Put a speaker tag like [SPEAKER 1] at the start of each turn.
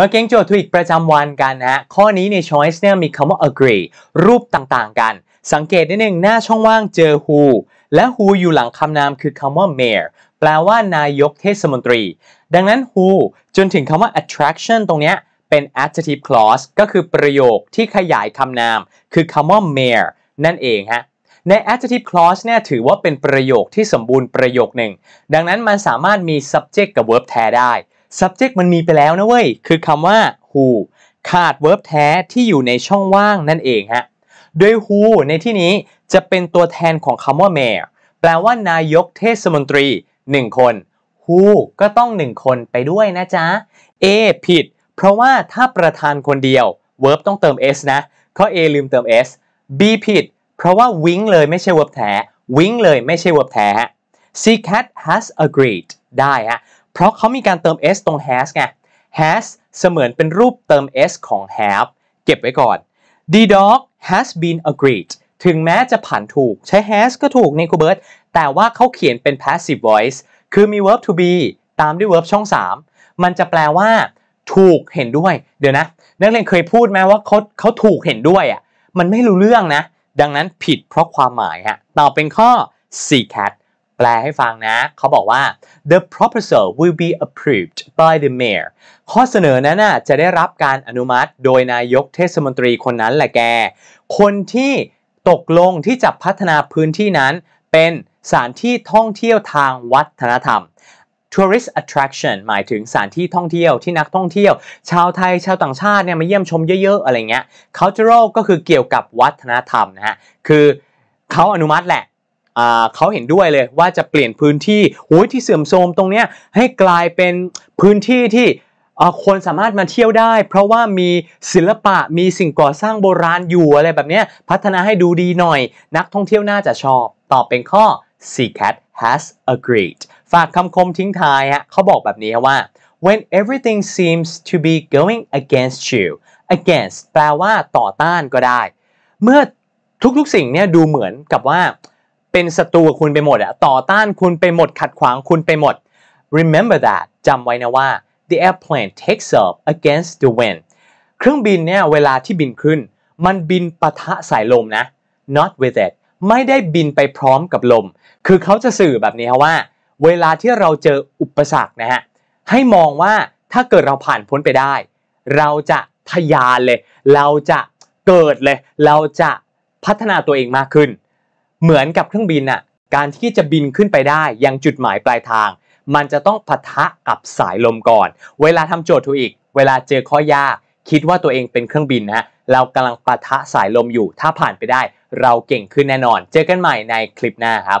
[SPEAKER 1] มาเก่งโจทย์ทวิกประจำวันกันนะข้อนี้ใน choice เนี่ยมีคำว่า agree รูปต่างๆกัน สังเกตนิดหนึ่งหน้าช่องว่างเจอ who และ who อยู่หลังคำนามคือคำว่า mayor แปลว่านายกเทศมนตรี ดังนั้น who จนถึงคำว่า attraction ตรงเนี้ยเป็น adjective clause ก็คือประโยคที่ขยายคำนามคือคำว่า mayor นั่นเองฮะใน adjective clause เนี่ยถือว่าเป็นประโยคที่สมบูรณ์ประโยคหนึ่ง ดังนั้นมันสามารถมี subject กับ verb แทนได้ subject มันมีไปแล้วนะเว้ย คือคำว่า who ขาด verb แท้ที่อยู่ในช่องว่างนั่นเองฮะ โดย who ในที่นี้จะเป็นตัวแทนของคำว่า mayor แปลว่านายกเทศมนตรี 1 คน who ก็ต้อง1คนไปด้วยนะจ๊ะ A ผิด เพราะว่าถ้าประธานคนเดียว verb ต้องเติม s นะข้อ A ลืมเติม s B ผิด เพราะว่า wing เลยไม่ใช่ verb แท้ wing เลยไม่ใช่ verb แท้ฮะ C cat has agreed ได้ฮะเพราะเขามีการเติม s ตรง has ไง has เสมือนเป็นรูปเติม s ของ have เก็บไว้ก่อน the dog has been agreed ถึงแม้จะผันถูก ใช้ has ก็ถูกนี่คูเบิร์ตแต่ว่าเขาเขียนเป็น passive voice คือมี verb to be ตามด้วย verb ช่อง 3 มันจะแปลว่า ถูกเห็นด้วย เดี๋ยวนะ นักเรียนเคยพูดไหมว่าเขาเขาถูกเห็นด้วยอ่ะมันไม่รู้เรื่องนะ ดังนั้นผิดเพราะความหมายฮะต่อเป็นข้อ c cat แปลให้ฟังนะ เขาบอกว่า the proposal will be approved by the mayor ข้อเสนอนั้นน่ะจะได้รับการอนุมัติโดยนายกเทศมนตรีคนนั้นแหละแก คนที่ตกลงที่จะพัฒนาพื้นที่นั้นเป็นสถานที่ท่องเที่ยวทางวัฒนธรรม tourist attraction หมายถึงสถานที่ท่องเที่ยว ที่นักท่องเที่ยว ชาวไทยชาวต่างชาติเนี่ยมาเยี่ยมชมเยอะๆอะไรเงี้ย cultural ก็คือเกี่ยวกับวัฒนธรรมนะฮะ คือเขาอนุมัติแหละเขาเห็นด้วยเลยว่าจะเปลี่ยนพื้นที่โอ้ยที่เสื่อมโทรมตรงเนี้ยให้กลายเป็นพื้นที่ที่คนสามารถมาเที่ยวได้ เพราะว่ามีศิลปะมีสิ่งก่อสร้างโบราณอยู่ อะไรแบบนี้พัฒนาให้ดูดีหน่อย นักท่องเที่ยวน่าจะชอบตอบเป็นข้อ CCAT has agreed ฝากคำคมทิ้งท้ายฮะเขาบอกแบบนี้ว่า when everything seems to be going against you against แปลว่าต่อต้านก็ได้ เมื่อทุกๆสิ่งเนี่ยดูเหมือนกับว่าเป็นศัตรูคุณไปหมดอะต่อต้านคุณไปหมด ขัดขวางคุณไปหมด remember that จำไว้นะว่า the airplane takes off against the wind เครื่องบินเนี่ยเวลาที่บินขึ้น มันบินปะทะสายลมนะ not with it ไม่ได้บินไปพร้อมกับลม คือเขาจะสื่อแบบนี้ครับว่า เวลาที่เราเจออุปสรรคนะฮะให้มองว่าถ้าเกิดเราผ่านพ้นไปได้ เราจะทยานเลย เราจะเกิดเลยเราจะพัฒนาตัวเองมากขึ้นเหมือนกับเครื่องบินอะการที่จะบินขึ้นไปได้ยังจุดหมายปลายทาง มันจะต้องปะทะกับสายลมก่อน เวลาทำโจทย์ทุอีก เวลาเจอข้อยากคิดว่าตัวเองเป็นเครื่องบินนะเรากำลังปะทะสายลมอยู่ ถ้าผ่านไปได้เราเก่งขึ้นแน่นอน เจอกันใหม่ในคลิปหน้าครับ